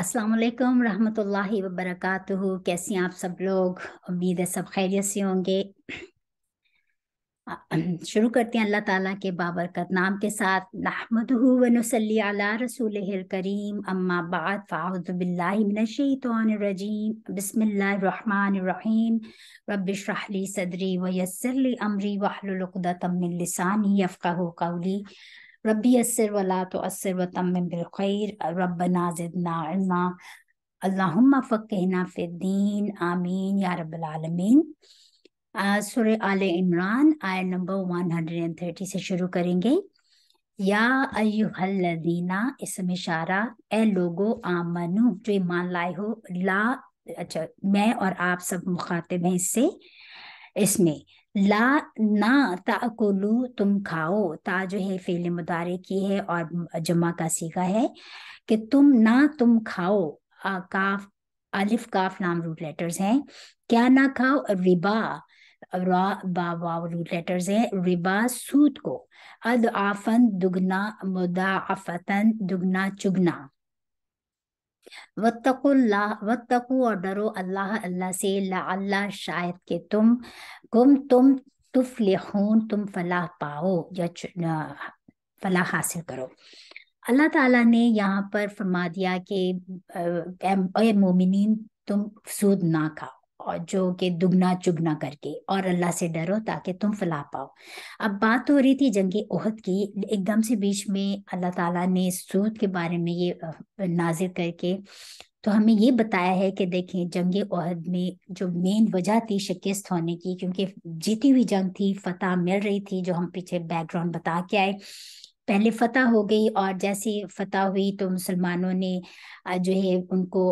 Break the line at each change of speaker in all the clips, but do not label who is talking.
अस्सलाम वालेकुम रहमतुल्लाहि व बरकातुहू कैसे हैं आप सब लोग उम्मीद है सब खैरियत से होंगे शुरू करते हैं अल्लाह ताला के बाबरकत नाम के साथ नहमदहू व नसल्ली अला रसूल करीम अम्मा बाद रजीम बिस्मिल्लाहिर फ़ाउज़ुबिल्लाहिमिनशैतानिर्रजीम बिस्मिल्लाहिर्रहमानिर्रहीम रब्बिशरहली सदरी व यस्सरली अमरी व वहलुल उक़दतम मिन लिसानी यफ़क़हू कौली रबी असर वला तो असर वतम बिलखैर रबना जिदना इल्मा अल्लाहुम्मा फ़क़हना फ़िद्दीन आमीन या रब्बल आलमीन सुर आल इमरान आय नंबर 130 से शुरू करेंगे या अयुहल्लदीना इसमें इशारा ए लोगो आमनु जो ईमान लाए हो ला अच्छा मैं और आप सब मुखातिब हैं इससे इसमें ला ना ताकुलू तुम खाओ ता जो है फेल मुदारे की है और जमा का सीखा है कि तुम ना तुम खाओ आ, काफ अलिफ काफ नाम रूट लेटर्स हैं क्या ना खाओ रिबा रूट लेटर्स हैं रिबा सूद को अद आफन दुगना मुदा आफतन दुगना चुगना वत्तकु और डरो अल्लाह अल्लाह से ला शायद के तुम गुम तुम तुफलिहून तुम फलाह पाओ या फलाह हासिल करो अल्लाह ताला ने यहाँ पर फरमा दिया कि मोमिन तुम सूद ना खाओ और जो कि दुगना चुगना करके और अल्लाह से डरो ताकि तुम फैला पाओ अब बात हो रही थी जंगे ओहद की एकदम से बीच में अल्लाह ताला ने सूद के बारे में ये नाजिर करके तो हमें ये बताया है कि देखें जंग अहद में जो मेन वजह थी शिकस्त होने की क्योंकि जीती हुई जंग थी फतह मिल रही थी जो हम पीछे बैकग्राउंड बता के आए पहले फतह हो गई और जैसी फतह हुई तो मुसलमानों ने जो है उनको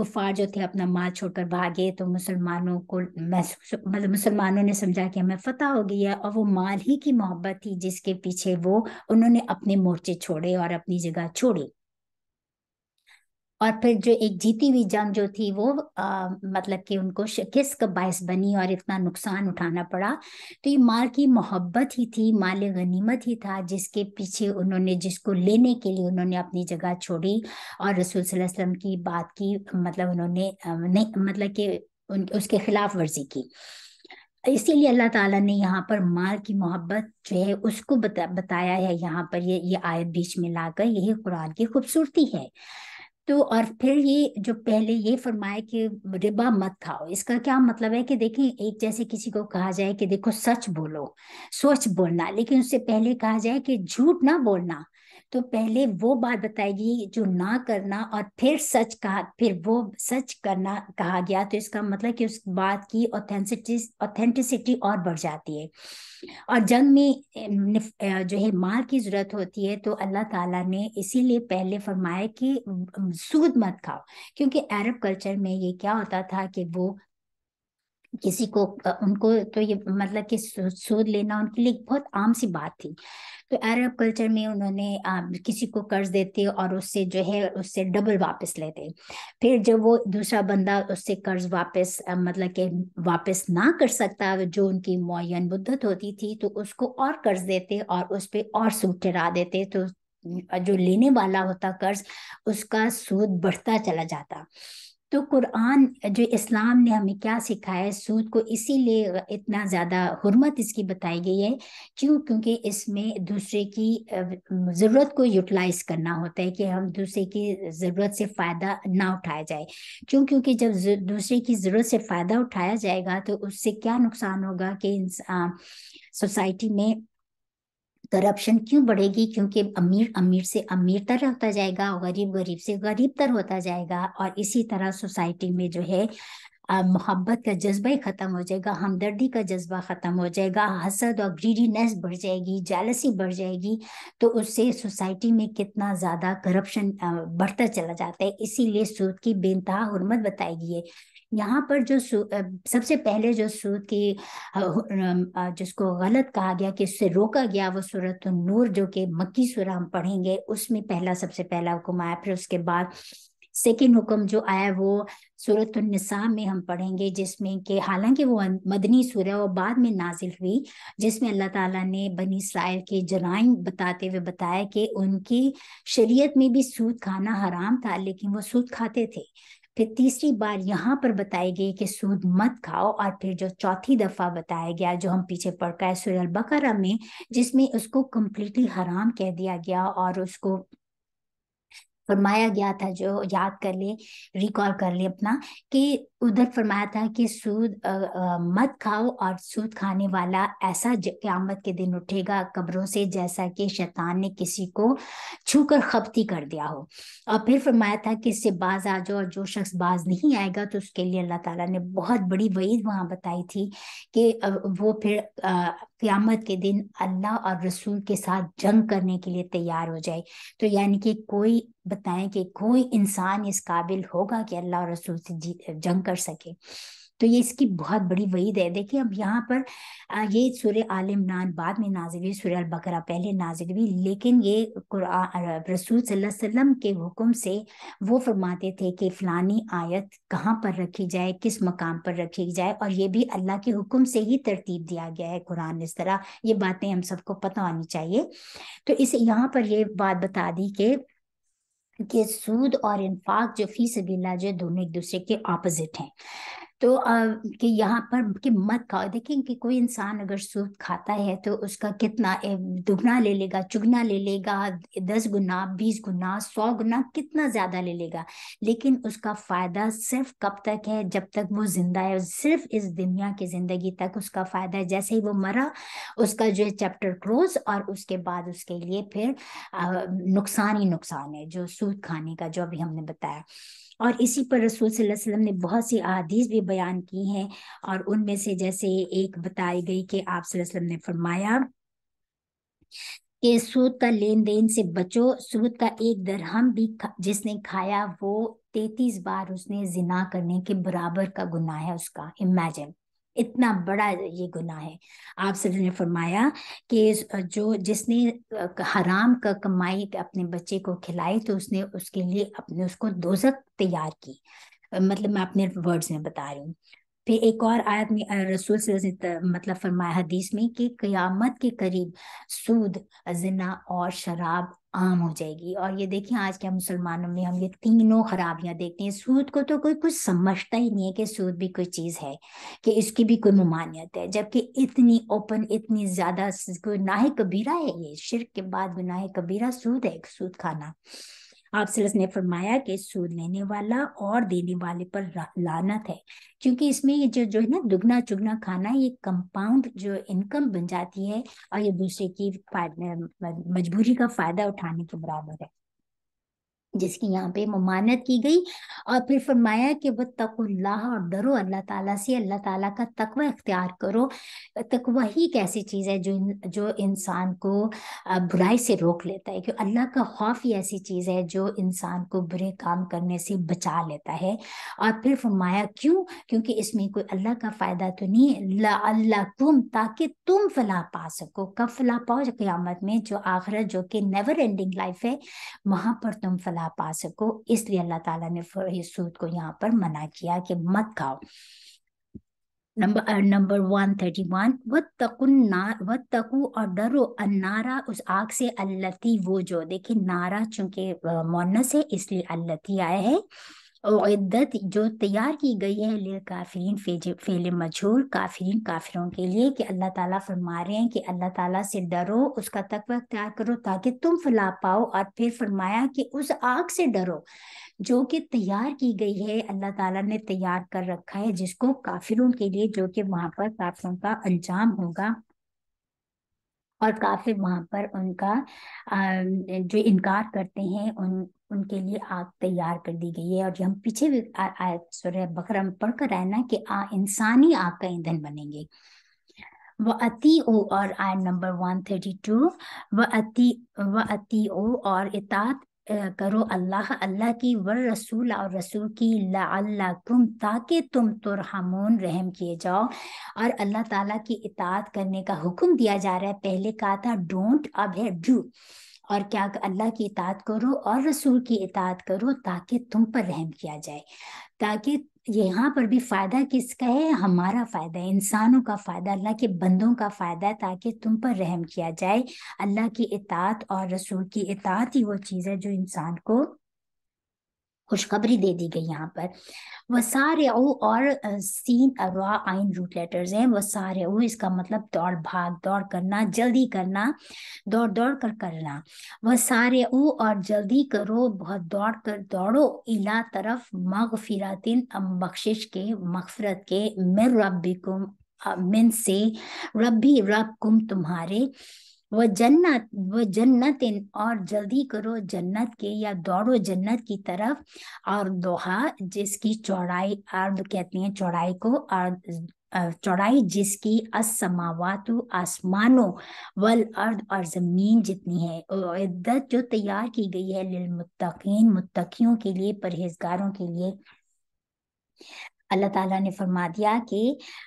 कुफार जो थे अपना माल छोड़कर भागे तो मुसलमानों को मतलब मुसलमानों ने समझा कि हमें फतह हो गई है और वो माल ही की मोहब्बत थी जिसके पीछे वो उन्होंने अपने मोर्चे छोड़े और अपनी जगह छोड़ी और फिर जो एक जीती हुई जंग जो थी वो आ, मतलब कि उनको किस का बायस बनी और इतना नुकसान उठाना पड़ा तो ये माल की मोहब्बत ही थी माल गनीमत ही था जिसके पीछे उन्होंने जिसको लेने के लिए उन्होंने अपनी जगह छोड़ी और रसूल वसल्लम की बात की मतलब उन्होंने नहीं मतलब कि उन उसके खिलाफ वर्जी की इसीलिए अल्लाह ताला ने यहाँ पर माल की मोहब्बत जो है उसको बता, बताया है यहाँ पर ये ये आयत बीच में लाकर यही कुरान की खूबसूरती है तो और फिर ये जो पहले ये फरमाया कि रिबा मत खाओ इसका क्या मतलब है कि देखिए एक जैसे किसी को कहा जाए कि देखो सच बोलो सोच बोलना लेकिन उससे पहले कहा जाए कि झूठ ना बोलना तो पहले वो बात बताएगी जो ना करना और फिर सच कहा फिर वो सच करना कहा गया तो इसका मतलब कि उस बात की ऑथेंसिटी ऑथेंटिसिटी और बढ़ जाती है और जंग में जो है माल की जरूरत होती है तो अल्लाह ताला ने इसीलिए पहले फरमाया कि सूद मत खाओ क्योंकि अरब कल्चर में ये क्या होता था कि वो किसी को उनको तो ये मतलब कि सूद लेना उनके लिए बहुत आम सी बात थी तो अरब कल्चर में उन्होंने किसी को कर्ज देते और उससे जो है उससे डबल वापस लेते फिर जब वो दूसरा बंदा उससे कर्ज वापस मतलब के वापस ना कर सकता जो उनकी मुन मुद्दत होती थी तो उसको और कर्ज देते और उस पर और सूद चढ़ा देते तो जो लेने वाला होता कर्ज उसका सूद बढ़ता चला जाता तो कुरान जो इस्लाम ने हमें क्या सिखाया है सूद को इसीलिए इतना ज़्यादा हरमत इसकी बताई गई है क्यों क्योंकि इसमें दूसरे की ज़रूरत को यूटिलाइज करना होता है कि हम दूसरे की ज़रूरत से फ़ायदा ना उठाया जाए क्यों क्योंकि जब दूसरे की ज़रूरत से फ़ायदा उठाया जाएगा तो उससे क्या नुकसान होगा कि सोसाइटी में करप्शन क्यों बढ़ेगी क्योंकि अमीर अमीर से अमीर तर होता जाएगा और गरीब गरीब से गरीब तर होता जाएगा और इसी तरह सोसाइटी में जो है मोहब्बत का जज्बा ही ख़त्म हो जाएगा हमदर्दी का जज्बा ख़त्म हो जाएगा हसद और ग्रीडीनेस बढ़ जाएगी जालसी बढ़ जाएगी तो उससे सोसाइटी में कितना ज़्यादा करप्शन बढ़ता चला जाता है इसीलिए सूद की बेनतहा हरमत बताई गई है यहाँ पर जो सबसे पहले जो सूद की जिसको गलत कहा गया कि उससे रोका गया वो सूरत नूर जो कि मक्की सूरह हम पढ़ेंगे उसमें पहला सबसे पहला हुक्म आया फिर उसके बाद सेकेंड हुक्म जो आया वो सूरत निसा में हम पढ़ेंगे जिसमें कि हालांकि वो मदनी सूरह वो बाद में नाजिल हुई जिसमें अल्लाह ताला ने बनी इसराइल के जराइम बताते हुए बताया कि उनकी शरीयत में भी सूद खाना हराम था लेकिन वो सूद खाते थे फिर तीसरी बार यहाँ पर बताई गई कि सूद मत खाओ और फिर जो चौथी दफा बताया गया जो हम पीछे पढ़ का है सुरल बकरा में जिसमें उसको कम्प्लीटली हराम कह दिया गया और उसको फरमाया गया था जो याद कर ले रिकॉल कर ले अपना कि उधर फरमाया था कि सूद आ, आ, मत खाओ और सूद खाने वाला ऐसा क्यामत के दिन उठेगा कब्रों से जैसा कि शैतान ने किसी को छूकर खपती कर दिया हो और फिर फरमाया था कि इससे बाज आ जाओ और जो शख्स बाज नहीं आएगा तो उसके लिए अल्लाह ताला ने बहुत बड़ी वईद वहाँ बताई थी कि वो फिर क्यामत के दिन अल्लाह और रसूल के साथ जंग करने के लिए तैयार हो जाए तो यानी कि कोई बताएं कि कोई इंसान इस काबिल होगा कि अल्लाह और रसूल से जंग कर सके तो ये इसकी बहुत बड़ी वईद है देखिए अब यहाँ पर ये सूर्य आल इमरान बाद में नाजिल हुई सूर्य बकरा पहले नाजिल हुई लेकिन ये रसूल वसल्लम के हुक्म से वो फरमाते थे कि फ़लानी आयत कहाँ पर रखी जाए किस मकाम पर रखी जाए और ये भी अल्लाह के हुक्म से ही तरतीब दिया गया है कुरान इस तरह ये बातें हम सबको पता होनी चाहिए तो इस यहाँ पर ये बात बता दी कि के सूद और इन्फाक जो फी सबीला जो दोनों एक दूसरे के ऑपोजिट हैं तो कि यहाँ पर कि मत खाओ देखें कि कोई इंसान अगर सूद खाता है तो उसका कितना दुगना ले लेगा चुगना ले लेगा दस गुना बीस गुना सौ गुना कितना ज्यादा ले लेगा लेकिन उसका फायदा सिर्फ कब तक है जब तक वो जिंदा है सिर्फ इस दुनिया की जिंदगी तक उसका फायदा है जैसे ही वो मरा उसका जो है चैप्टर क्लोज और उसके बाद उसके लिए फिर नुकसान ही नुकसान है जो सूद खाने का जो अभी हमने बताया और इसी पर रसूल वसल्लम ने बहुत सी अदीस भी बयान की हैं और उनमें से जैसे एक बताई गई कि आप वसल्लम ने फरमाया कि सूद का लेन देन से बचो सूद का एक दरहम भी जिसने खाया वो तैतीस बार उसने जिना करने के बराबर का गुनाह है उसका इमेजिन इतना बड़ा ये गुना है आप सर ने फरमाया कि जो जिसने हराम का कमाई अपने बच्चे को खिलाई तो उसने उसके लिए अपने उसको दोजक तैयार की मतलब मैं अपने वर्ड्स में बता रही हूँ फिर एक और आयत में रसूल से मतलब फरमाया हदीस में कि क़यामत के करीब सूद जिना और शराब आम हो जाएगी और ये देखिए आज के मुसलमानों में हम ये तीनों खराबियां देखते हैं सूद को तो कोई कुछ समझता ही नहीं है कि सूद भी कोई चीज है कि इसकी भी कोई ममानियत है जबकि इतनी ओपन इतनी ज्यादा गुनाह कबीरा है ये शिर के बाद गुनाह कबीरा सूद है सूद खाना आप सिलस ने फरमाया कि सूद लेने वाला और देने वाले पर लानत है क्योंकि इसमें ये जो जो है ना दुगना चुगना खाना ये कंपाउंड जो इनकम बन जाती है और ये दूसरे की मजबूरी का फायदा उठाने के बराबर है जिसकी यहाँ पे ममानत की गई और फिर फरमाया कि वह तक और डरो अल्लाह ताला से अल्लाह ताला का तकवा अख्तियार करो तकवा ही एक ऐसी चीज़ है जो जो इंसान को बुराई से रोक लेता है क्यों अल्लाह का खौफ ही ऐसी चीज़ है जो इंसान को बुरे काम करने से बचा लेता है और फिर फरमाया क्यों क्योंकि इसमें कोई अल्लाह का फ़ायदा तो नहीं अल्लाह तुम ताकि तुम फलाह पा सको कब फलाह पाओ क़्यामत में जो आखिरत जो कि नेवर एंडिंग लाइफ है वहाँ पर तुम फला फला पा सको इसलिए अल्लाह ताला ने इस सूद को यहाँ पर मना किया कि मत खाओ number number one thirty one व तकुन्ना व तकु और डरो अन्नारा उस आग से अल्लती वो जो देखिए नारा चूंकि uh, मोनस है इसलिए अल्लती आया है औदत जो तैयार की गई है ले काफरीन फेल मजहूल काफरीन काफिरों के लिए कि अल्लाह ताला फरमा रहे हैं कि अल्लाह ताला से डरो उसका तकवा तैयार करो ताकि तुम फैला पाओ और फिर फरमाया कि उस आग से डरो जो कि तैयार की गई है अल्लाह ताला ने तैयार कर रखा है जिसको काफिरों के लिए जो कि वहां पर काफिरों का अंजाम होगा और काफिर वहां पर उनका जो इनकार करते हैं उन उनके लिए आग तैयार कर दी गई है और जो हम पीछे भी आए सुरह बकरम पढ़कर आए ना कि आ, इंसानी आग का ईंधन बनेंगे व अति ओ और आय नंबर वन थर्टी टू व अति व अति ओ और इतात करो अल्लाह अल्लाह की वर रसूल और रसूल की लाकुम ताकि तुम तुरहमोन रहम किए जाओ और अल्लाह ताला की इतात करने का हुक्म दिया जा रहा है पहले कहा था डोंट अब है डू और क्या अल्लाह की इतात करो और रसूल की इतात करो ताकि तुम पर रहम किया जाए ताकि यहाँ पर भी फायदा किसका है हमारा फायदा है इंसानों का फायदा अल्लाह के बंदों का फायदा है ताकि तुम पर रहम किया जाए अल्लाह की इतात और रसूल की इतात ही वो चीज़ है जो इंसान को खुशखबरी दे दी गई यहाँ पर वह ओ और सीन अरवा आइन रूट लेटर्स हैं वसारे सारे इसका मतलब दौड़ भाग दौड़ करना जल्दी करना दौड़ दौड़ कर करना वह ओ और जल्दी करो बहुत दौड़ कर दौड़ो इला तरफ मगफिरातिन बख्शिश के मगफरत के मिर रबिकुम मिन से रबी रब कुम तुम्हारे वह जन्नत वह जन्नत और जल्दी करो जन्नत के या दौड़ो जन्नत की तरफ और दोहा जिसकी चौड़ाई अर्ध कहते हैं चौड़ाई को अर्ध चौड़ाई जिसकी असमावातु आसमानों वल अर्द और जमीन जितनी है इद्दत जो तैयार की गई है लिल मुत्तकीन मुत्तकियों के लिए परहेजगारों के लिए अल्लाह ताला ने फरमा दिया कि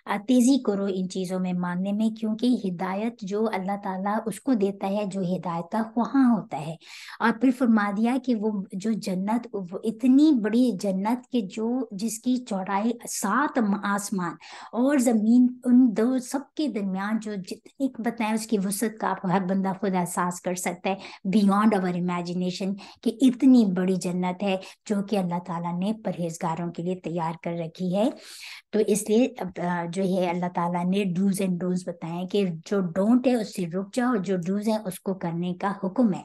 तेज़ी करो इन चीज़ों में मांगने में क्योंकि हिदायत जो अल्लाह ताला उसको देता है जो हिदायत का वहाँ होता है और फिर फरमा दिया कि वो जो जन्नत वो इतनी बड़ी जन्नत के जो जिसकी चौड़ाई सात आसमान और ज़मीन उन दो सब के दरमियान जो जितनी बताएं उसकी वसत का आप हर बंदा खुद एहसास कर सकता है बियॉन्ड अवर इमेजिनेशन की इतनी बड़ी जन्नत है जो कि अल्लाह तला ने परहेजगारों के लिए तैयार कर रखी है तो इसलिए जो है अल्लाह ताला ने डूज एंड डोज बताए कि जो डोंट है उससे रुक जाओ जो डूज है उसको करने का हुक्म है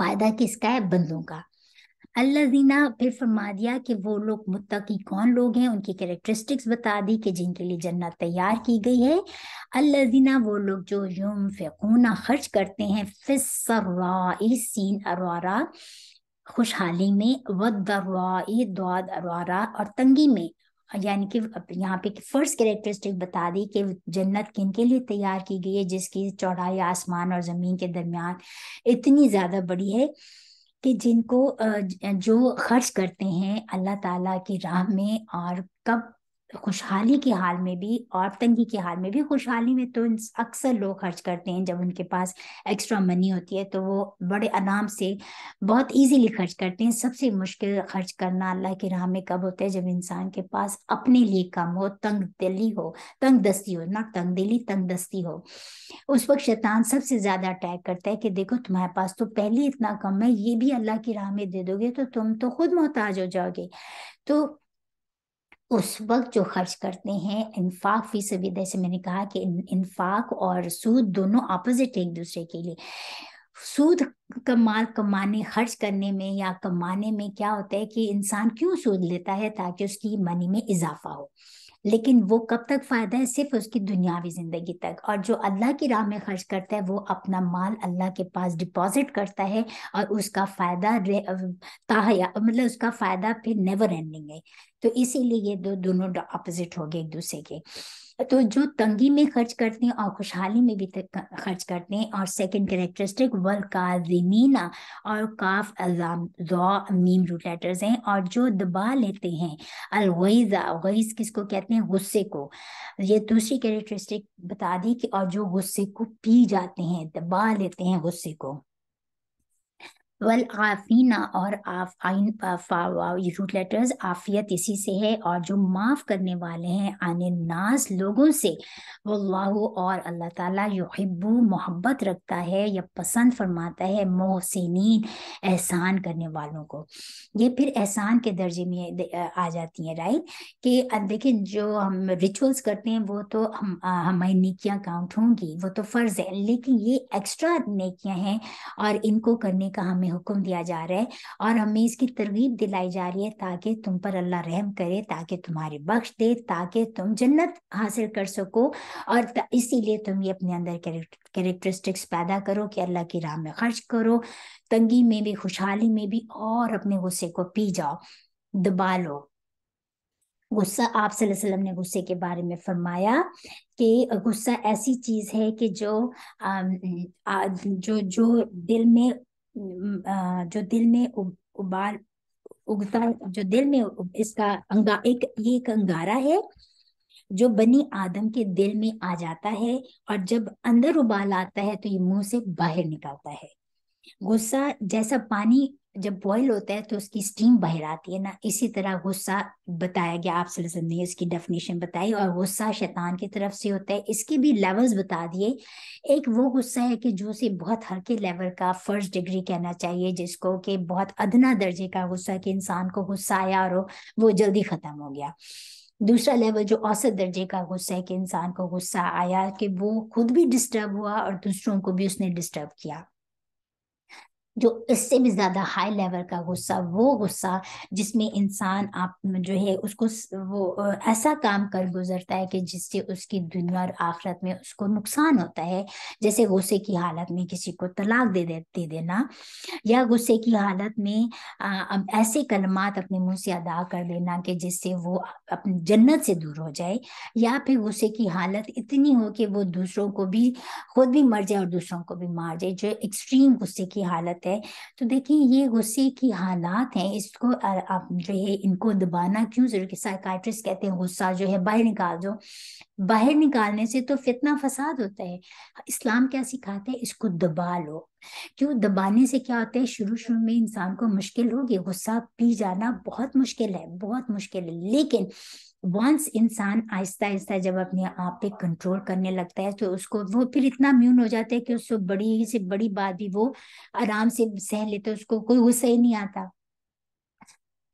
फायदा किसका है बंदों का अल्लाह अल्लाजीना फिर फरमा दिया कि वो लोग मुत्तकी कौन लोग हैं उनकी कैरेक्टरिस्टिक्स बता दी कि जिनके लिए जन्नत तैयार की गई है अल्लाजीना वो लोग जो यूम फेकूना खर्च करते हैं फिस फिसरा सीन अरारा खुशहाली में वदवाई द्वारा और तंगी में यानी कि यहाँ पे फर्स्ट कैरेक्टरिस्टिक बता दी कि जन्नत किन के लिए तैयार की गई है जिसकी चौड़ाई आसमान और जमीन के दरमियान इतनी ज्यादा बड़ी है कि जिनको जो खर्च करते हैं अल्लाह ताला की राह में और कब खुशहाली के हाल में भी और तंगी के हाल में भी खुशहाली में तो अक्सर लोग खर्च करते हैं जब उनके पास एक्स्ट्रा मनी होती है तो वो बड़े आराम से बहुत इजीली खर्च करते हैं सबसे मुश्किल खर्च करना अल्लाह की राह में कब होता है जब इंसान के पास अपने लिए कम हो तंग दिली हो तंग दस्ती हो ना तंग दिली तंग दस्ती हो उस वक्त शैतान सबसे ज्यादा अटैक करता है कि देखो तुम्हारे पास तो पहले इतना कम है ये भी अल्लाह की राह में दे दोगे तो तुम तो खुद मोहताज हो जाओगे तो उस वक्त जो खर्च करते हैं इन्फाक फी सभी जैसे मैंने कहा कि इन्फाक और सूद दोनों अपोजिट एक दूसरे के लिए सूद का माल कमाने खर्च करने में या कमाने में क्या होता है कि इंसान क्यों सूद लेता है ताकि उसकी मनी में इजाफा हो लेकिन वो कब तक फायदा है सिर्फ उसकी दुनियावी जिंदगी तक और जो अल्लाह की राह में खर्च करता है वो अपना माल अल्लाह के पास डिपॉजिट करता है और उसका फायदा ताहया मतलब उसका फायदा फिर नेवर एंडिंग है तो इसीलिए ये दो दोनों अपोजिट हो गए एक दूसरे के तो जो तंगी में खर्च करते हैं और खुशहाली में भी खर्च करते हैं और सेकंड कैरेक्टरिस्टिक वल जमीना और काफ मीम रूट लेटर्स हैं और जो दबा लेते हैं अलगैज़ा किस किसको कहते हैं गुस्से को ये दूसरी कैरेक्टरिस्टिक बता दी कि और जो गुस्से को पी जाते हैं दबा लेते हैं गुस्से को वल आफीना और आफ आइन रूट लेटर्स आफियत इसी से है और जो माफ़ करने वाले हैं आन नास लोगों से वल्लाहु और अल्लाह ताला युहिब्बू मोहब्बत रखता है या पसंद फरमाता है मोहसिन एहसान करने वालों को ये फिर एहसान के दर्जे में आ जाती है राइट कि देखिए जो हम रिचुअल्स करते हैं वो तो हम हमारी नेकियां काउंट होंगी वो तो फ़र्ज़ है लेकिन ये एक्स्ट्रा नकियाँ हैं और इनको करने का हमें हमें हुक्म दिया जा रहा है और हमें इसकी तरगीब दिलाई जा रही है ताकि तुम पर अल्लाह रहम करे ताकि तुम्हारे बख्श दे ताकि तुम जन्नत हासिल कर सको और इसीलिए तुम ये अपने अंदर कैरेक्टरिस्टिक्स पैदा करो कि अल्लाह की राह में खर्च करो तंगी में भी खुशहाली में भी और अपने गुस्से को पी जाओ दबा लो गुस्सा आप वसल्लम ने गुस्से के बारे में फरमाया कि गुस्सा ऐसी चीज है कि जो आ, जो जो दिल में जो दिल में उबाल उगता जो दिल में इसका अंगा एक ये एक अंगारा है जो बनी आदम के दिल में आ जाता है और जब अंदर उबाल आता है तो ये मुंह से बाहर निकलता है गुस्सा जैसा पानी जब बॉयल होता है तो उसकी स्टीम बाहर आती है ना इसी तरह गुस्सा बताया गया आप सलसम ने इसकी डेफिनेशन बताई और गुस्सा शैतान की तरफ से होता है इसके भी लेवल्स बता दिए एक वो गुस्सा है कि जो से बहुत हल्के लेवल का फर्स्ट डिग्री कहना चाहिए जिसको कि बहुत अदना दर्जे का गुस्सा कि इंसान को गुस्सा आया और वो जल्दी ख़त्म हो गया दूसरा लेवल जो औसत दर्जे का गुस्सा है कि इंसान को गुस्सा आया कि वो खुद भी डिस्टर्ब हुआ और दूसरों को भी उसने डिस्टर्ब किया जो इससे भी ज्यादा हाई लेवल का गुस्सा वो गुस्सा जिसमें इंसान आप जो है उसको वो ऐसा काम कर गुजरता है कि जिससे उसकी दुनिया और आखरत में उसको नुकसान होता है जैसे गुस्से की हालत में किसी को तलाक दे दे, दे देना या गुस्से की हालत में अब ऐसे कलमात अपने मुंह से अदा कर देना कि जिससे वो अपनी जन्नत से दूर हो जाए या फिर गुस्से की हालत इतनी हो कि वो दूसरों को भी खुद भी मर जाए और दूसरों को भी मार जाए जो एक्सट्रीम गुस्से की हालत हालात है तो देखिए ये गुस्से की हालात हैं इसको आप जो है इनको दबाना क्यों जरूरी साइकाट्रिस्ट कहते हैं गुस्सा जो है बाहर निकाल दो बाहर निकालने से तो फितना फसाद होता है इस्लाम क्या सिखाते हैं इसको दबा लो क्यों दबाने से क्या होता है शुरू शुरू में इंसान को मुश्किल होगी गुस्सा पी जाना बहुत मुश्किल है बहुत मुश्किल है लेकिन वंस इंसान आहिस्ता आहिस्ता जब अपने आप पे कंट्रोल करने लगता है तो उसको वो फिर इतना म्यून हो जाता है कि उसको बड़ी से बड़ी बात भी वो आराम से सह लेते उसको कोई गुस्सा ही नहीं आता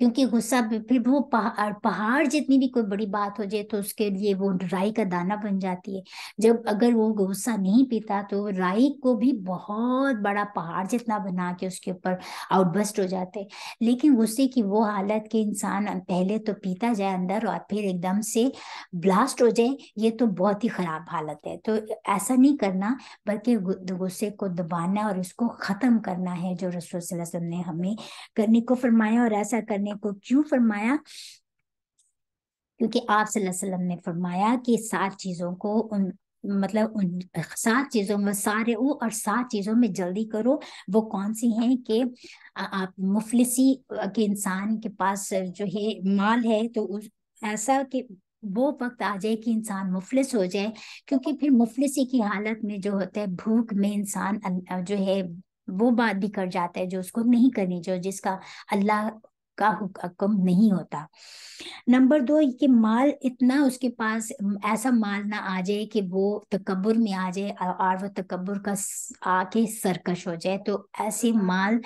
क्योंकि गुस्सा फिर वो पहाड़ पहाड़ जितनी भी कोई बड़ी बात हो जाए तो उसके लिए वो राई का दाना बन जाती है जब अगर वो गुस्सा नहीं पीता तो राई को भी बहुत बड़ा पहाड़ जितना बना के उसके ऊपर आउटबस्ट हो जाते लेकिन गुस्से की वो हालत कि इंसान पहले तो पीता जाए अंदर और फिर एकदम से ब्लास्ट हो जाए ये तो बहुत ही खराब हालत है तो ऐसा नहीं करना बल्कि गुस्से को दबाना और इसको खत्म करना है जो रसोल ने हमें करने को फरमाया और ऐसा करने ने को क्यों फरमाया क्योंकि आप सल्लम ने फरमाया कि सात चीज़ों को उन मतलब उन सात चीज़ों में सारे हो और सात चीज़ों में जल्दी करो वो कौन सी हैं कि आप मुफलिसी के इंसान के पास जो है माल है तो उस ऐसा कि वो वक्त आ जाए कि इंसान मुफलिस हो जाए क्योंकि फिर मुफलिसी की हालत में जो होता है भूख में इंसान जो है वो बात भी कर जाता है जो उसको नहीं करनी चाहिए जिसका अल्लाह का हुक्म नहीं होता नंबर दो कि माल इतना उसके पास ऐसा माल ना आ जाए कि वो तकबर में आ जाए और वो तकबर का आके सरकश हो जाए तो ऐसे माल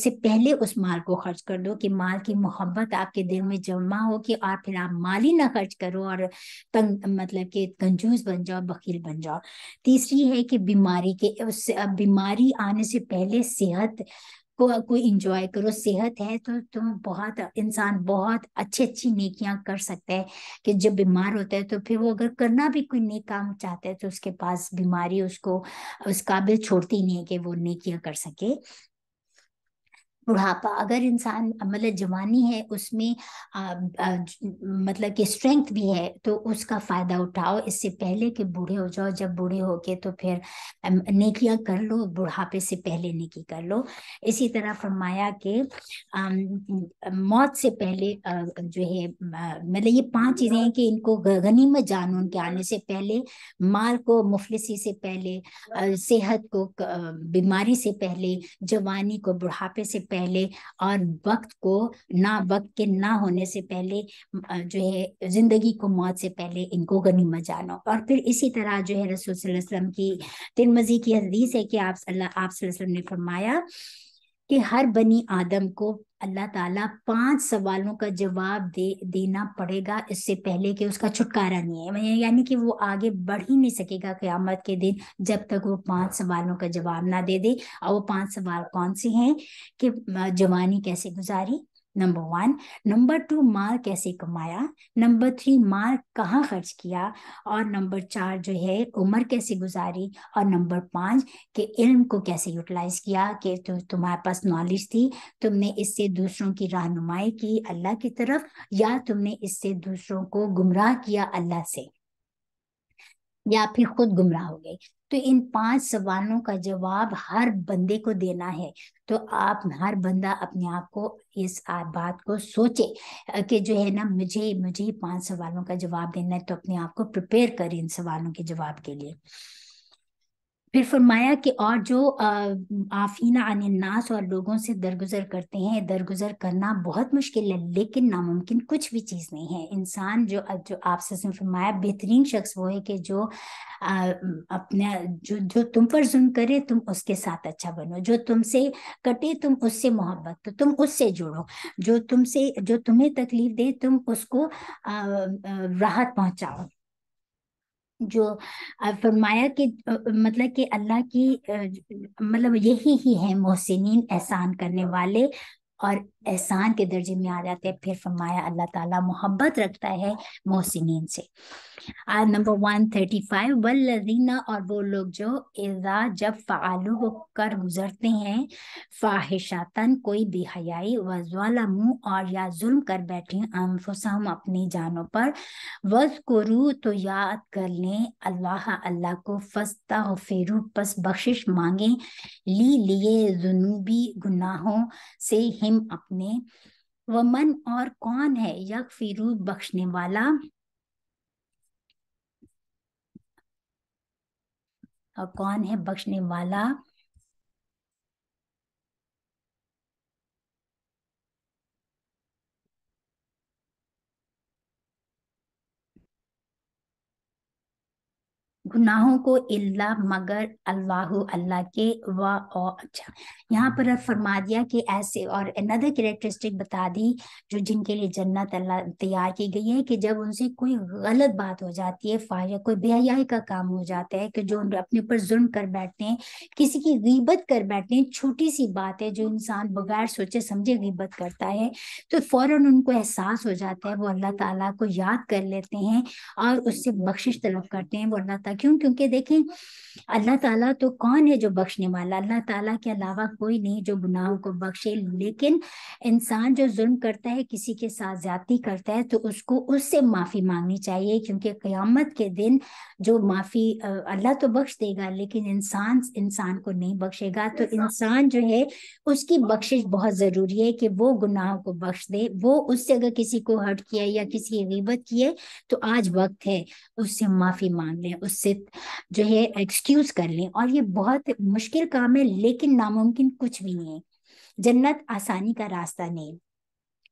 से पहले उस माल को खर्च कर दो कि माल की मोहब्बत आपके दिल में जमा हो कि और फिर आप माल ही ना खर्च करो और तंग मतलब कि कंजूस बन जाओ बकील बन जाओ तीसरी है कि बीमारी के उस बीमारी आने से पहले सेहत को को इंजॉय करो सेहत है तो तुम बहुत इंसान बहुत अच्छी अच्छी नेकियां कर सकते हैं कि जब बीमार होता है तो फिर वो अगर करना भी कोई नेक काम चाहता है तो उसके पास बीमारी उसको उस काबिल छोड़ती नहीं है कि वो नेकियां कर सके बुढ़ापा अगर इंसान मतलब जवानी है उसमें आ, आ, मतलब कि स्ट्रेंथ भी है तो उसका फ़ायदा उठाओ इससे पहले कि बूढ़े हो जाओ जब बूढ़े हो गए तो फिर नेकियां कर लो बुढ़ापे से पहले नेकी कर लो इसी तरह फरमाया कि मौत से पहले आ, जो है मतलब ये पांच चीज़ें हैं कि इनको गनीमत जान उनके आने से पहले माल को मुफलिसी से पहले सेहत को बीमारी से पहले जवानी को बुढ़ापे से पहले और वक्त को ना वक्त के ना होने से पहले जो है जिंदगी को मौत से पहले इनको गनीमत जानो और फिर इसी तरह जो है रसूल की तिरमजी की हदीस है कि आप अल्लाह आप ने फरमाया कि हर बनी आदम को अल्लाह ताला पांच सवालों का जवाब दे देना पड़ेगा इससे पहले कि उसका छुटकारा नहीं है यानी कि वो आगे बढ़ ही नहीं सकेगा क्यामत के दिन जब तक वो पांच सवालों का जवाब ना दे दे और वो पांच सवाल कौन से हैं कि जवानी कैसे गुजारी नंबर वन नंबर टू माल कैसे कमाया नंबर थ्री माल कहाँ खर्च किया और नंबर चार जो है उम्र कैसे गुजारी और नंबर पाँच के इल्म को कैसे यूटिलाइज किया कि तु, तुम्हारे पास नॉलेज थी तुमने इससे दूसरों की रहनुमाई की अल्लाह की तरफ या तुमने इससे दूसरों को गुमराह किया अल्लाह से या फिर खुद गुमराह हो गई तो इन पांच सवालों का जवाब हर बंदे को देना है तो आप हर बंदा अपने आप को इस बात को सोचे कि जो है ना मुझे मुझे पांच सवालों का जवाब देना है तो अपने आप को प्रिपेयर करें इन सवालों के जवाब के लिए फिर फरमाया कि और जो आफीना अनन्नास और लोगों से दरगुजर करते हैं दरगुजर करना बहुत मुश्किल है लेकिन नामुमकिन कुछ भी चीज़ नहीं है इंसान जो जो आपसे फरमाया बेहतरीन शख्स वो है कि जो आ, अपने जो जो तुम पर जुम करे तुम उसके साथ अच्छा बनो जो तुमसे कटे तुम उससे मोहब्बत तो तुम उससे जुड़ो जो तुमसे जो तुम्हें तकलीफ दे तुम उसको राहत पहुंचाओ जो फरमाया कि मतलब कि अल्लाह की मतलब यही ही है मोहसिन एहसान करने वाले और एहसान के दर्जे में आ जाते हैं फिर फरमाया अल्लाह ताला मोहब्बत रखता है मोहसिन से आज नंबर वन थर्टी फाइव वल्लजीना और वो लोग जो इज़ा जब फ़ालू वो कर गुजरते हैं फाहिशातन कोई बेहयाई वजवाला मुंह और या जुल्म कर बैठे अनफुसम अपनी जानों पर वज करू तो याद कर लें अल्लाह अल्लाह को फस्ता हो फेरू पस बख्शिश मांगे ली लिए जुनूबी गुनाहों से हिम अपने वमन और कौन है यक फिरू बख्शने वाला और कौन है बख्शने वाला गुनाहों को इल्ला मगर अल्लाह अल्लाह के व और अच्छा यहाँ पर हम्म। फरमा दिया कि ऐसे और अनदर करेक्टरिस्टिक बता दी जो जिनके लिए जन्नत अल्लाह तैयार की गई है कि जब उनसे कोई गलत बात हो जाती है फाया कोई बेहयाई का काम हो जाता है कि जो अपने ऊपर जुर्म कर बैठते हैं किसी की गिबत कर बैठते हैं छोटी सी बात है जो इंसान बगैर सोचे समझे गिबत करता है तो फ़ौरन उनको एहसास हो जाता है वो अल्लाह तला को याद कर लेते हैं और उससे बख्शिश तलब करते हैं वो अल्लाह तक क्यों क्योंकि देखें अल्लाह ताला तो कौन है जो बख्शने वाला अल्लाह ताला के अलावा कोई नहीं जो गुनाहों को बख्शे लेकिन इंसान जो जुल्म करता है किसी के साथ ज्यादा करता है तो उसको उससे माफ़ी मांगनी चाहिए क्योंकि क्यामत के दिन जो माफ़ी अल्लाह तो बख्श देगा लेकिन इंसान इंसान को नहीं बख्शेगा तो इंसान जो है उसकी बख्शिश बहुत ज़रूरी है कि वो गुनाहों को बख्श दे वो उससे अगर किसी को हर्ट किया या किसी की है तो आज वक्त है उससे माफ़ी मांग लें उससे से जो है एक्सक्यूज कर लें और ये बहुत मुश्किल काम है लेकिन नामुमकिन कुछ भी नहीं है जन्नत आसानी का रास्ता नहीं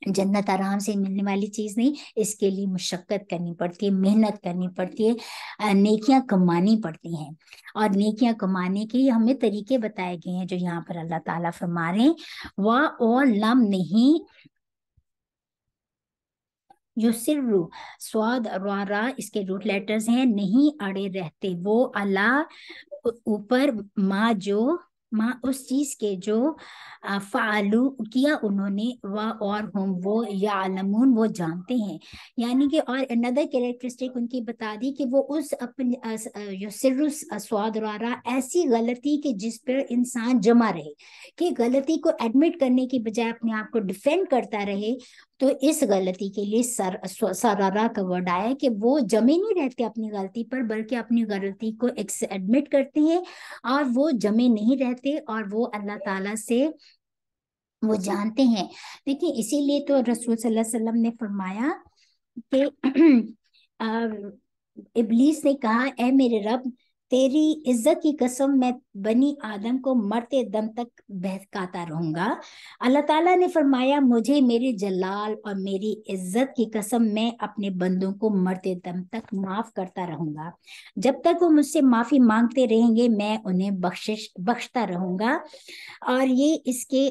जन्नत आराम से मिलने वाली चीज़ नहीं इसके लिए मुशक्क़त करनी पड़ती है मेहनत करनी पड़ती है नेकियां कमानी पड़ती हैं और नेकियां कमाने के हमें तरीके बताए गए हैं जो यहाँ पर अल्लाह ताला फरमा रहे हैं वह और लम नहीं युसरु स्वाद रा इसके रूट लेटर्स हैं नहीं अड़े रहते वो अला ऊपर माँ जो माँ उस चीज के जो फालू किया उन्होंने वह और हम वो या आलमून वो जानते हैं यानी कि और अनदर कैरेक्टरिस्टिक उनकी बता दी कि वो उस अपने स्वाद द्वारा ऐसी गलती के जिस पर इंसान जमा रहे कि गलती को एडमिट करने की बजाय अपने आप को डिफेंड करता रहे तो इस गलती के लिए सर सरारा का वर्ड आया कि वो जमे नहीं रहते अपनी गलती पर बल्कि अपनी गलती को एडमिट करते हैं और वो जमे नहीं रहते और वो अल्लाह ताला से वो जानते हैं देखिए इसीलिए तो रसूल सल्लल्लाहु अलैहि वसल्लम ने फरमाया कि इबलीस ने कहा ए मेरे रब तेरी इज्जत की कसम मैं बनी आदम को मरते दम तक बहकाता रहूंगा अल्लाह ताला ने फरमाया मुझे मेरे जलाल और मेरी इज्जत की कसम मैं अपने बंदों को मरते दम तक माफ करता रहूंगा जब तक वो मुझसे माफी मांगते रहेंगे मैं उन्हें बख्शिश बख्शता रहूंगा और ये इसके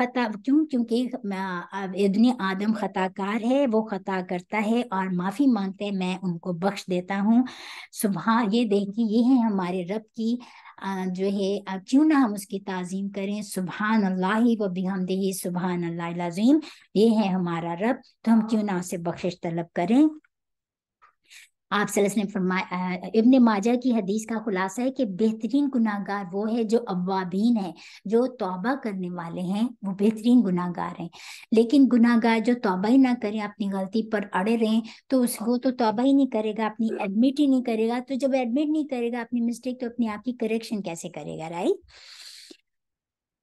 खता क्यों क्योंकि इब्ने आदम खताकार है वो खता करता है और माफी मांगते मैं उनको बख्श देता हूँ सुबह ये देखिए ये है हमारे रब की जो है क्यों ना हम उसकी ताजीम करें सुबहान अल्लाह हम दे सुबहान अल्लाह लाजीम ये है हमारा रब तो हम क्यों ना उसे बख्शिश तलब करें आप ने माजा की हदीस का खुलासा है कि बेहतरीन गुनागार वो है जो अवाबीन है जो तौबा करने वाले हैं वो बेहतरीन गुनागार हैं लेकिन गुनागार जो तौबा ही ना करें अपनी गलती पर अड़े रहें तो उसको तो तौबा ही नहीं करेगा अपनी एडमिट ही नहीं करेगा तो जब एडमिट नहीं करेगा अपनी मिस्टेक तो अपने आप की करेक्शन कैसे करेगा राइट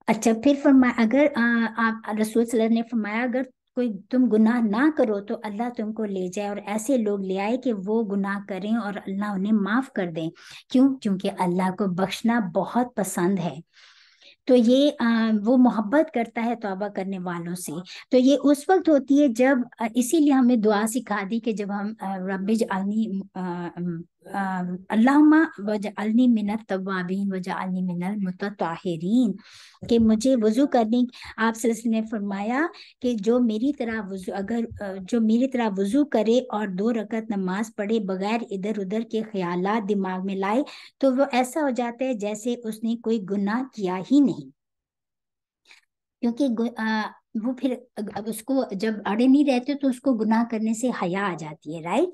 अच्छा फिर फरमाया अगर आ, आप रसूल ने फरमाया अगर कोई तुम गुनाह ना करो तो अल्लाह तुमको ले जाए और ऐसे लोग ले आए कि वो गुनाह करें और अल्लाह उन्हें माफ कर दें क्यों क्योंकि अल्लाह को बख्शना बहुत पसंद है तो ये आ, वो मोहब्बत करता है तोबा करने वालों से तो ये उस वक्त होती है जब इसीलिए हमें दुआ सिखा दी कि जब हम रबिज अलनी मिनत तवाबीन मिनल मुझे वज़ू करने आप सिलसिले ने फरमाया कि जो मेरी तरह वज़ू अगर जो मेरी तरह वज़ू करे और दो रकत नमाज पढ़े बगैर इधर उधर के ख्याल दिमाग में लाए तो वो ऐसा हो जाता है जैसे उसने कोई गुनाह किया ही नहीं क्योंकि वो फिर अब उसको जब अड़े नहीं रहते तो उसको गुनाह करने से हया आ जाती है राइट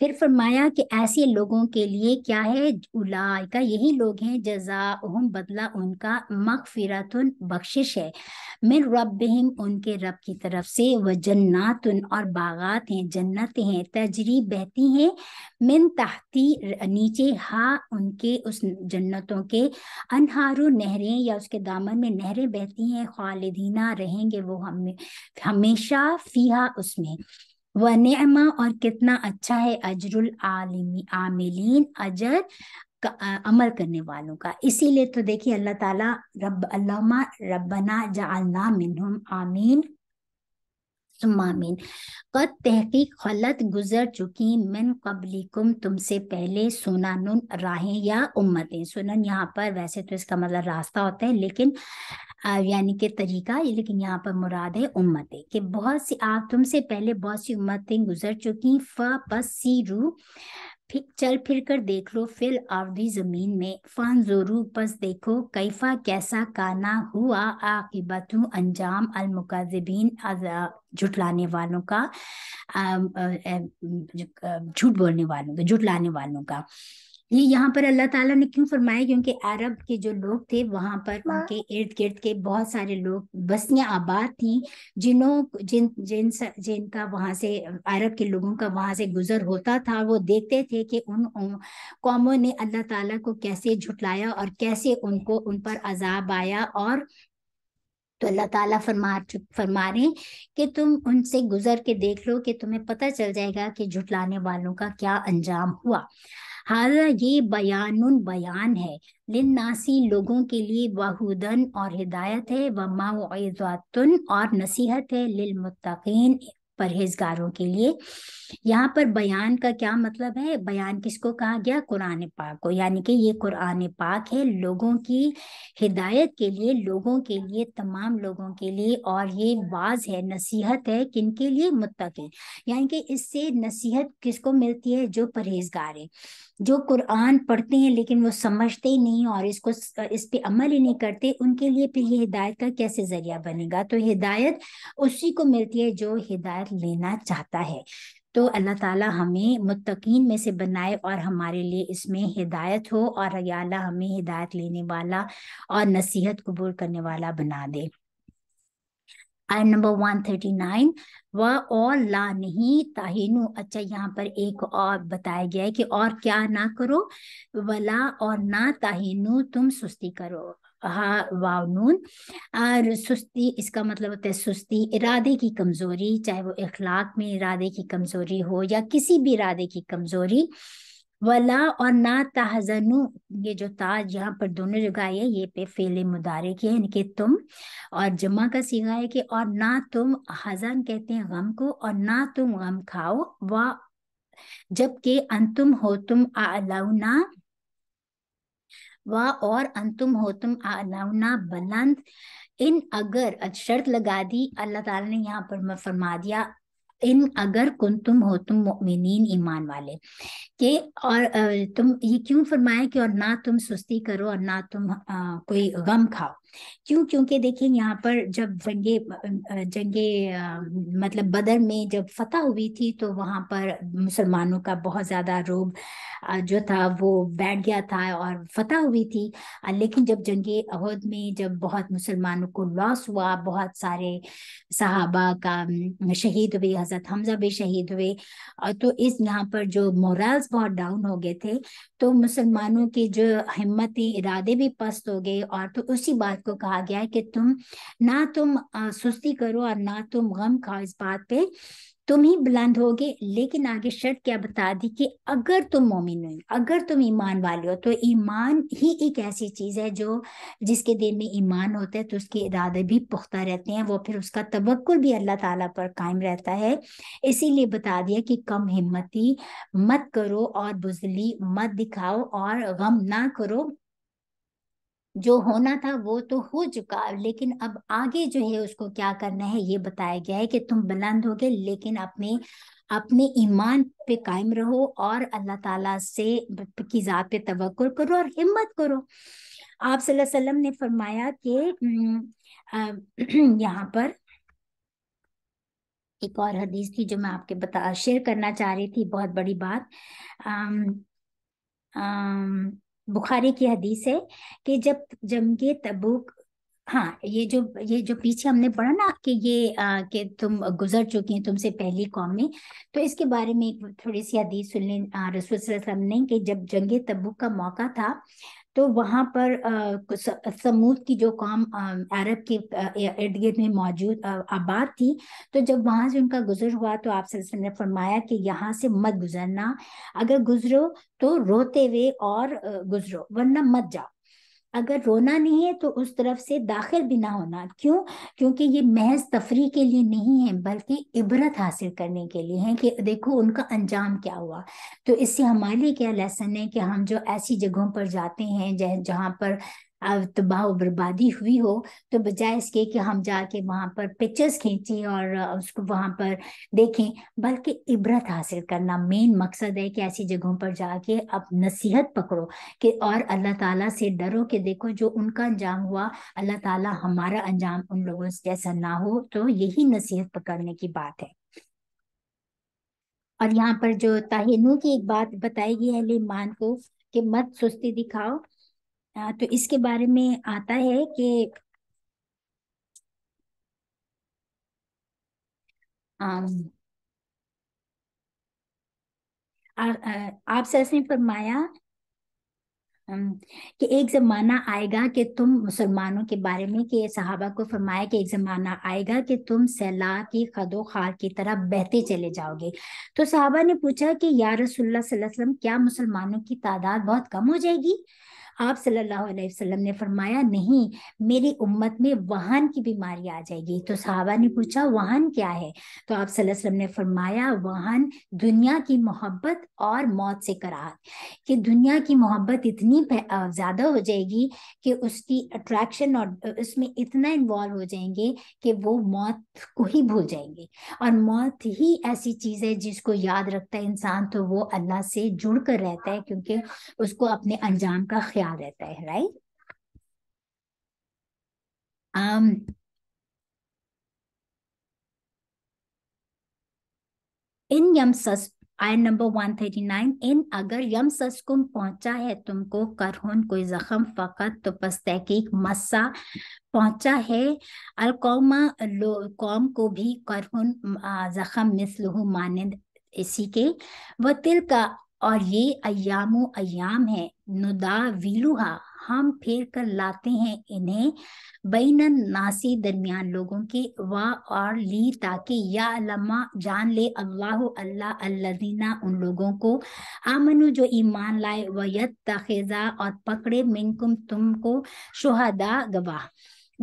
फिर फरमाया कि ऐसे लोगों के लिए क्या है उलाय का यही लोग हैं जजा उहम बदला उनका मकफिरत बख्शिश है मिन रब उनके रब की तरफ से व जन्नात और बागात हैं जन्नत हैं तजरी बहती हैं मिन तहती नीचे हा उनके उस जन्नतों के अनहारो नहरें या उसके दामन में नहरें बहती हैं खालिदीना रहेंगे वो हम हमेशा फिया उसमें व नमा और कितना अच्छा है अजरुल आलिमी आमिलीन अजर अमल करने वालों का इसीलिए तो देखिए अल्लाह ताला रब अल्लामा रबना जालना मिनहुम आमीन सुमामीन कद तहकीक खलत गुजर चुकी मिन कबलिकुम तुमसे पहले सोना नुन राहें या उम्मतें सुनन यहाँ पर वैसे तो इसका मतलब रास्ता होता है लेकिन यानी के तरीका लेकिन यहाँ पर मुराद है है कि बहुत सी आप तुमसे पहले बहुत सी उम्मतें गुजर चुकी फ पस सी रू फिर चल फिर कर देख लो फिल आर्दी जमीन में फन जोरू पस देखो कैफा कैसा काना हुआ आकिबत अंजाम अलमुकाजबीन झुटलाने वालों का झूठ बोलने वालों का झुटलाने वालों का ये यहाँ पर अल्लाह ताला ने क्यों फरमाया क्योंकि अरब के जो लोग थे वहां पर हाँ। उनके इर्द गिर्द के बहुत सारे लोग बस्तियां आबाद थी जिन्हों जिन जिन जिनका वहां से अरब के लोगों का वहां से गुजर होता था वो देखते थे कि उन कौमों ने अल्लाह ताला को कैसे झुटलाया और कैसे उनको उन पर अजाब आया और तो अल्लाह ताला फरमा फरमा रहे कि तुम उनसे गुजर के देख लो कि तुम्हें पता चल जाएगा कि झुटलाने वालों का क्या अंजाम हुआ हाजा ये बयान बयान है लिन्नासी लोगों के लिए वहुदन और हिदायत है व माउतन और नसीहत है लिलमुतकीन परहेजगारों के लिए यहाँ पर बयान का क्या मतलब है बयान किसको कहा गया कुरान पाक को यानी कि ये कुरान पाक है लोगों की हिदायत के लिए लोगों के लिए तमाम लोगों के लिए और ये वाज है नसीहत है किन के लिए मुतकिन यानी कि इससे नसीहत किसको मिलती है जो परहेजगार है जो कुरान पढ़ते हैं लेकिन वो समझते ही नहीं और इसको इस पे अमल ही नहीं करते उनके लिए फिर ये हिदायत का कैसे जरिया बनेगा तो हिदायत उसी को मिलती है जो हिदायत लेना चाहता है तो अल्लाह ताला हमें मुतकीन में से बनाए और हमारे लिए इसमें हिदायत हो और अल्लाह हमें हिदायत लेने वाला और नसीहत कबूल करने वाला बना दे आय नंबर नाइन वह और ला नहीं ताहिनु अच्छा यहाँ पर एक और बताया गया है कि और क्या ना करो वला और ना ताहिनु तुम सुस्ती करो हा वावनून और सुस्ती इसका मतलब होता है सुस्ती इरादे की कमजोरी चाहे वो इखलाक में इरादे की कमजोरी हो या किसी भी इरादे की कमजोरी वला और ना तहजनु ये जो ताज यहाँ पर दोनों जगह आई है ये पे फेले मुदारे की है यानी कि तुम और जमा का सीगा है कि और ना तुम हजन कहते हैं गम को और ना तुम गम खाओ व जबकि अंतुम हो तुम आलाउना व और अंतुम हो तुम आलाउना बलंद इन अगर शर्त लगा दी अल्लाह ताला ने यहाँ पर फरमा दिया इन अगर कुन तुम हो तुम मोमिन ईमान वाले के और तुम ये क्यों फरमाए कि और ना तुम सुस्ती करो और ना तुम आ, कोई गम खाओ क्यों क्योंकि देखिए यहाँ पर जब जंगे जंगे मतलब बदर में जब फतह हुई थी तो वहां पर मुसलमानों का बहुत ज़्यादा रोग जो था वो बैठ गया था और फतह हुई थी लेकिन जब जंगे अहद में जब बहुत मुसलमानों को लॉस हुआ बहुत सारे सहाबा का शहीद हुए हज़रत हमजा भी शहीद हुए तो इस यहाँ पर जो मोरल्स बहुत डाउन हो गए थे तो मुसलमानों की जो हिम्मत इरादे भी पस्त हो गए और तो उसी बात को कहा गया है कि तुम ना तुम सुस्ती करो और ना तुम गम खाओ इस बात पे तुम ही बुलंद होगे लेकिन आगे शर्त क्या बता दी कि अगर तुम मोमिन हो अगर तुम ईमान वाले हो तो ईमान ही एक ऐसी चीज है जो जिसके दिल में ईमान होता है तो उसके इरादे भी पुख्ता रहते हैं वो फिर उसका तबक्ल भी अल्लाह ताला पर कायम रहता है इसीलिए बता दिया कि कम हिम्मती मत करो और बुजली मत दिखाओ और गम ना करो जो होना था वो तो हो चुका लेकिन अब आगे जो है उसको क्या करना है ये बताया गया है कि तुम बुलंद गए लेकिन अपने अपने ईमान पे कायम रहो और अल्लाह ताला से की जात पे तवक्कुल करो और हिम्मत करो आप सल्लल्लाहु अलैहि वसल्लम ने फरमाया कि हम्म, यहाँ पर एक और हदीस थी जो मैं आपके बता शेयर करना चाह रही थी बहुत बड़ी बात अम्म बुखारी की हदीस है कि जब जमगे तबूक हाँ ये जो ये जो पीछे हमने पढ़ा ना कि ये आ, कि तुम गुजर चुकी हैं तुमसे पहली कौम में तो इसके बारे में एक थोड़ी सी हदीस सुन ली रसूल ने कि जब जंग तबुक का मौका था तो वहाँ पर समूद की जो कौम अरब के इर्द गिर्द में मौजूद आबाद थी तो जब वहाँ से उनका गुजर हुआ तो आप ने फरमाया कि यहाँ से मत गुजरना अगर गुजरो तो रोते हुए और गुजरो वरना मत जाओ अगर रोना नहीं है तो उस तरफ से दाखिल भी ना होना क्यों क्योंकि ये महज तफरी के लिए नहीं है बल्कि इबरत हासिल करने के लिए है कि देखो उनका अंजाम क्या हुआ तो इससे हमारे लिए क्या लेसन है कि हम जो ऐसी जगहों पर जाते हैं जहाँ पर तबाह बर्बादी हुई हो तो बजाय इसके कि हम जाके वहां पर पिक्चर्स खींचें और उसको वहां पर देखें बल्कि इबरत हासिल करना मेन मकसद है कि ऐसी जगहों पर जाके अब नसीहत पकड़ो कि और अल्लाह ताला से डरो कि देखो जो उनका अंजाम हुआ अल्लाह ताला हमारा अंजाम उन लोगों से जैसा ना हो तो यही नसीहत पकड़ने की बात है और यहाँ पर जो ताहिनू की एक बात बताई गई है लेमान को कि मत सुस्ती दिखाओ तो इसके बारे में आता है कि आप सरस ने फरमाया कि एक जमाना आएगा कि तुम मुसलमानों के बारे में कि सहाबा को फरमाया कि एक जमाना आएगा कि तुम सैलाब की खदो खार की तरह बहते चले जाओगे तो सहाबा ने पूछा कि या रसुल्ला क्या मुसलमानों की तादाद बहुत कम हो जाएगी आप सल्लल्लाहु अलैहि वसल्लम ने फरमाया नहीं मेरी उम्मत में वाहन की बीमारी आ जाएगी तो साहबा ने पूछा वाहन क्या है तो आप वसल्लम ने फरमाया वाहन दुनिया की मोहब्बत और मौत से करार कि दुनिया की मोहब्बत इतनी ज़्यादा हो जाएगी कि उसकी अट्रैक्शन और उसमें इतना इन्वॉल्व हो जाएंगे कि वो मौत को ही भूल जाएंगे और मौत ही ऐसी चीज़ है जिसको याद रखता है इंसान तो वो अल्लाह से जुड़ कर रहता है क्योंकि उसको अपने अंजाम का ख्याल बना देते हैं राइट um, इन यम सस आय नंबर वन थर्टी नाइन इन अगर यम सस सस्कुम पहुंचा है तुमको करहन कोई जख्म फकत तो बस तहकीक मस्सा पहुंचा है अलकौमा कौम को भी करहन जख्म मिसलहू मानंद इसी के व तिल का और ये अयामो अयाम है नुदा वीलुहा हम फेर कर लाते हैं इन्हें बैन नासी दरमियान लोगों के वा और ली ताकि या लमा जान ले अल्लाह अल्लाह अल्लादीना उन लोगों को आमनु जो ईमान लाए वयत तखेजा और पकड़े मिनकुम तुमको शुहदा गवाह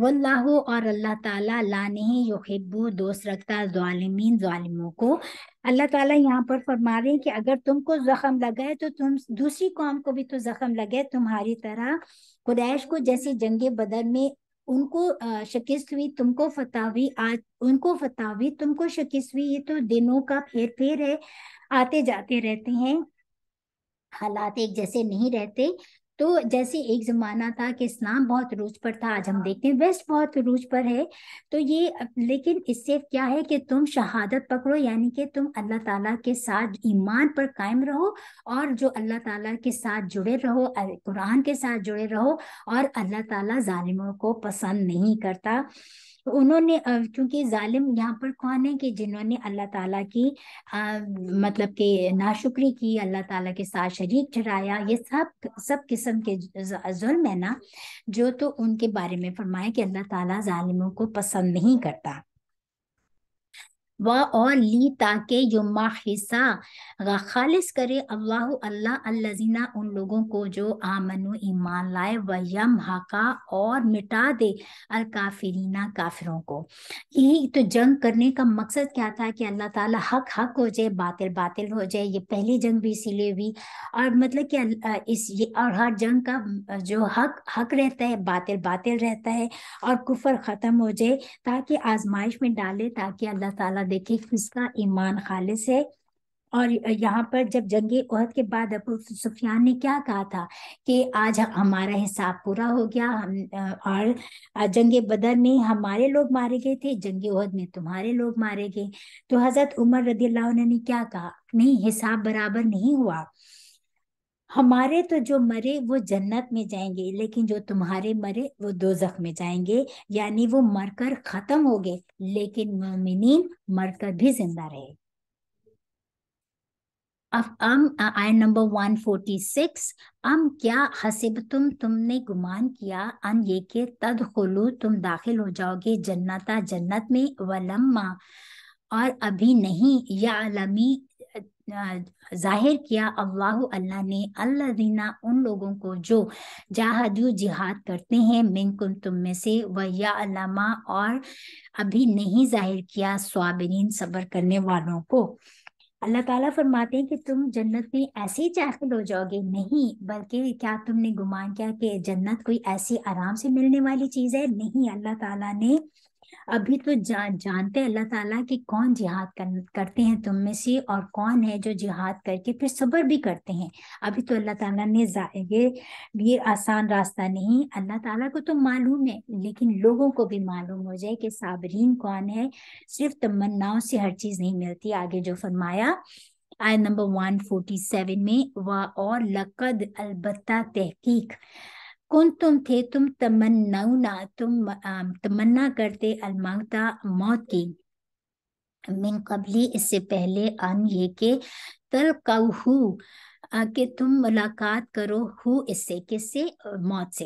वल्लाहु और अल्लाह ताला ला नहीं युहिब्बू दोस्त रखता ालिमीन जालिमों को अल्लाह ताला यहाँ पर फरमा रहे हैं कि अगर तुमको जख्म लगाए तो तुम दूसरी कौम को भी तो जख्म लगे तुम्हारी तरह कुरैश को जैसे जंग बदर में उनको शिकस्त हुई तुमको फता हुई आज उनको फता हुई तुमको शिकस्त हुई ये तो दिनों का फेर फेर है आते जाते रहते हैं हालात एक जैसे नहीं रहते तो जैसे एक ज़माना था कि इस्लाम बहुत रूज पर था आज हम देखते हैं वेस्ट बहुत रूज पर है तो ये लेकिन इससे क्या है कि तुम शहादत पकड़ो यानी कि तुम अल्लाह ताला के साथ ईमान पर कायम रहो और जो अल्लाह ताला के साथ जुड़े रहो कुरान के साथ जुड़े रहो और अल्लाह ताला जालिमों को पसंद नहीं करता तो उन्होंने क्योंकि जालिम यहाँ पर कौन है कि जिन्होंने अल्लाह ताला की आ, मतलब कि नाशुक्री की अल्लाह ताला के साथ शरीक ठहराया ये सब सब किस्म के जुल्म है ना जो तो उनके बारे में फरमाया कि अल्लाह ताला जालिमों को पसंद नहीं करता व और ली ताके युमा हिस्सा खालिस करे अल्लाह अल्लाह अल्लाजीना उन लोगों को जो आमनु ईमान लाए व यम हका और मिटा दे अल काफिरीना काफिरों को यही तो जंग करने का मकसद क्या था कि अल्लाह ताला हक हक हो जाए बातिल बातिल हो जाए ये पहली जंग भी इसीलिए हुई और मतलब कि इस ये और हर जंग का जो हक हक रहता है बातिल बातिल रहता है और कुफर ख़त्म हो जाए ताकि आजमाइश में डाले ताकि अल्लाह ताला देखें उसका ईमान खालिश है और यहाँ पर जब जंगे उहद के बाद अबू सुफियान ने क्या कहा था कि आज हमारा हिसाब पूरा हो गया हम और जंग बदर में हमारे लोग मारे गए थे जंग उहद में तुम्हारे लोग मारे गए तो हजरत उमर रदी ने क्या कहा नहीं हिसाब बराबर नहीं हुआ हमारे तो जो मरे वो जन्नत में जाएंगे लेकिन जो तुम्हारे मरे वो दो में जाएंगे यानी वो मरकर खत्म हो गए लेकिन मोमिनीन मरकर भी जिंदा रहे अब अम आय नंबर सिक्स अम क्या हसीब तुम तुमने गुमान किया अन ये के तद खुलू तुम दाखिल हो जाओगे जन्नता जन्नत में वलम्मा और अभी नहीं या अलमी जाहिर किया अल्लाह अल्लाह ने अल्लाह दीना उन लोगों को जो जहादू जिहाद करते हैं मिनकुम तुम में से वया अलामा और अभी नहीं जाहिर किया स्वाबरीन सबर करने वालों को अल्लाह ताला फरमाते हैं कि तुम जन्नत में ऐसे ही दाखिल हो जाओगे नहीं बल्कि क्या तुमने गुमान किया कि जन्नत कोई ऐसी आराम से मिलने वाली चीज़ है नहीं अल्लाह ताला ने अभी तो जा, जानते अल्लाह ताला कि कौन जिहाद कर, करते हैं तुम में से और कौन है जो जिहाद करके फिर सब्र भी करते हैं अभी तो अल्लाह ताला ने ये ये आसान रास्ता नहीं अल्लाह ताला को तो मालूम है लेकिन लोगों को भी मालूम हो जाए कि साबरीन कौन है सिर्फ तमन्नाओं से हर चीज नहीं मिलती आगे जो फरमाया आय नंबर वन में व और लकद अलबत्ता तहकीक कौन तुम थे तुम तमन्नाउना तुम तमन्ना करते अलमांगता मौत की मिन कबली इससे पहले अन ये के तल कहू कि तुम मुलाकात करो हु इससे किससे मौत से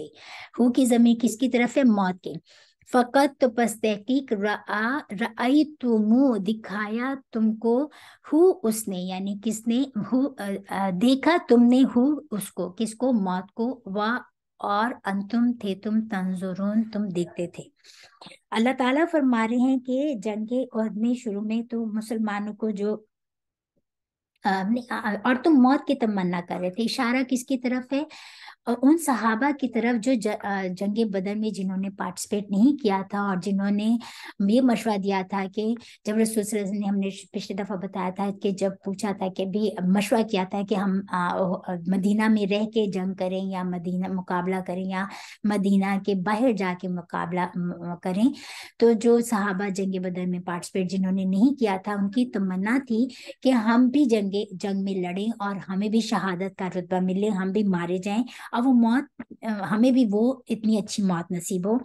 हु की जमीन किसकी तरफ है मौत के फ़कत तो बस तहकीक रई तुम दिखाया तुमको हु उसने यानी किसने हु देखा तुमने हु उसको किसको मौत को व और अंतुम थे तुम तंजुरून तुम देखते थे अल्लाह ताला फरमा रहे हैं कि जंग में शुरू में तो मुसलमानों को जो और तुम मौत की तमन्ना कर रहे थे इशारा किसकी तरफ है और उन सहाबा की तरफ जो ज, जंग बदर में जिन्होंने पार्टिसिपेट नहीं किया था और जिन्होंने ये मशवरा दिया था कि जब रसूल ने हमने पिछले दफ़ा बताया था कि जब पूछा था कि भी मशवरा किया था कि हम आ, मदीना में रह के जंग करें या मदीना मुकाबला करें या मदीना के बाहर जाके मुकाबला करें तो जो सहाबा जंग बदर में पार्टिसिपेट जिन्होंने नहीं किया था उनकी तमन्ना थी कि हम भी जंगे जंग में लड़ें और हमें भी शहादत का रुतबा मिले हम भी मारे जाएं अब वो मौत हमें भी वो इतनी अच्छी मौत नसीब हो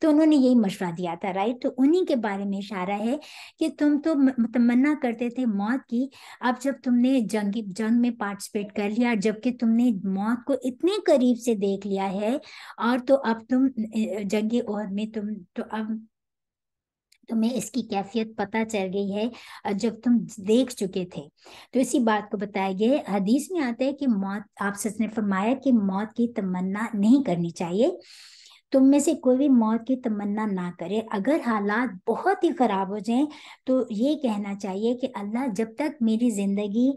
तो उन्होंने यही मशवरा दिया था राइट तो उन्हीं के बारे में इशारा है कि तुम तो तमन्ना करते थे मौत की अब जब तुमने जंगी जंग में पार्टिसिपेट कर लिया जबकि तुमने मौत को इतने करीब से देख लिया है और तो अब तुम जंगी और में तुम तो अब तुम्हें इसकी कैफियत पता चल गई है जब तुम देख चुके थे तो इसी बात को बताया गया है हदीस में आता है कि मौत आप सच ने फरमाया कि मौत की तमन्ना नहीं करनी चाहिए तुम में से कोई भी मौत की तमन्ना ना करे अगर हालात बहुत ही ख़राब हो जाएं तो ये कहना चाहिए कि अल्लाह जब तक मेरी ज़िंदगी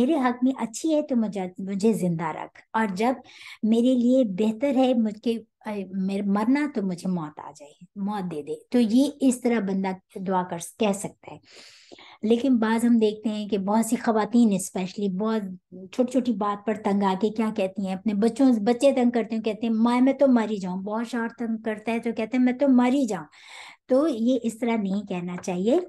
मेरे हक में अच्छी है तो मुझे मुझे ज़िंदा रख और जब मेरे लिए बेहतर है मुझके मेरे मरना तो मुझे मौत आ जाए मौत दे दे तो ये इस तरह बंदा दुआ कर कह सकता है लेकिन बाज हम देखते हैं कि बहुत सी खातन स्पेशली बहुत छोटी छोटी बात पर तंग आके क्या कहती हैं अपने बच्चों बच्चे तंग करते हैं कहते हैं माँ मैं तो मरी जाऊँ बहुत शौर तंग करता है तो कहते हैं मैं तो मरी जाऊँ तो ये इस तरह नहीं कहना चाहिए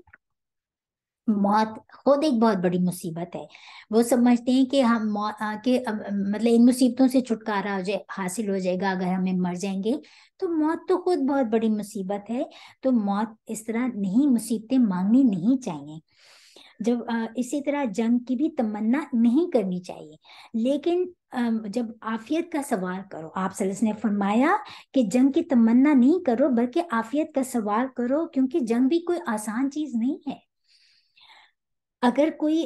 मौत खुद एक बहुत बड़ी मुसीबत है वो समझते हैं कि हम मौत के मतलब इन मुसीबतों से छुटकारा हो जाए हासिल हो जाएगा अगर हमें मर जाएंगे तो मौत तो खुद बहुत बड़ी मुसीबत है तो मौत इस तरह नहीं मुसीबतें मांगनी नहीं चाहिए जब इसी तरह जंग की भी तमन्ना नहीं करनी चाहिए लेकिन जब आफियत का सवाल करो आप सलस ने फरमाया कि जंग की तमन्ना नहीं करो बल्कि आफियत का सवाल करो क्योंकि जंग भी कोई आसान चीज नहीं है अगर कोई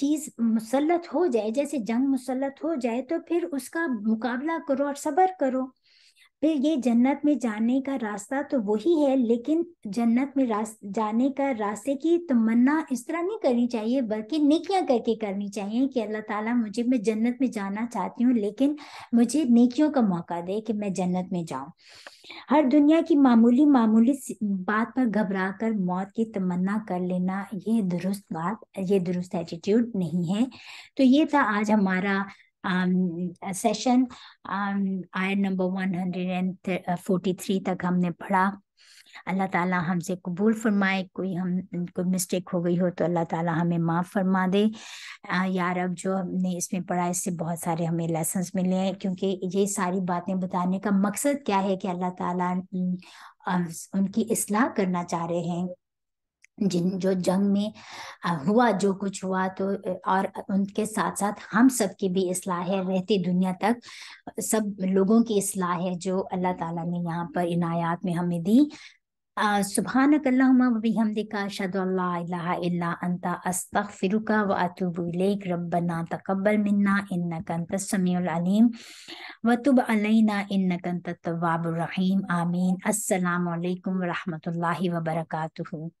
चीज मुसलत हो जाए जैसे जंग मुसलत हो जाए तो फिर उसका मुकाबला करो और सबर करो फिर ये जन्नत में जाने का रास्ता तो वही है लेकिन जन्नत में रास जाने का रास्ते की तमन्ना इस तरह नहीं करनी चाहिए बल्कि नेकियां करके करनी चाहिए कि अल्लाह ताला मुझे मैं जन्नत में जाना चाहती हूँ लेकिन मुझे नेकियों का मौका दे कि मैं जन्नत में जाऊँ हर दुनिया की मामूली मामूली बात पर घबरा कर मौत की तमन्ना कर लेना ये दुरुस्त बात ये दुरुस्त एटीट्यूड नहीं है तो ये था आज हमारा um, सेशन आयत नंबर 143 तक हमने पढ़ा अल्लाह ताला हमसे कबूल फरमाए कोई हम कोई मिस्टेक हो गई हो तो अल्लाह ताला हमें माफ़ फरमा दे यार अब जो हमने इसमें पढ़ा इससे बहुत सारे हमें लेसन मिले हैं क्योंकि ये सारी बातें बताने का मकसद क्या है कि अल्लाह ताला उनकी इसलाह करना चाह रहे हैं जिन जो जंग में हुआ जो कुछ हुआ तो और उनके साथ साथ हम सब की भी इसलाह है रहती दुनिया तक सब लोगों की इसलाह है जो अल्लाह ताला ने यहाँ पर इनायात में हमें दी सुबहान अल्लाहमदिका शदल्ला अंता अस्तफ़िरुका व तकबल मिन्ना इन कंत समीम वतुब अलैना इन कंत तवाबरहीम आमीन असलकम वरहमल वर्का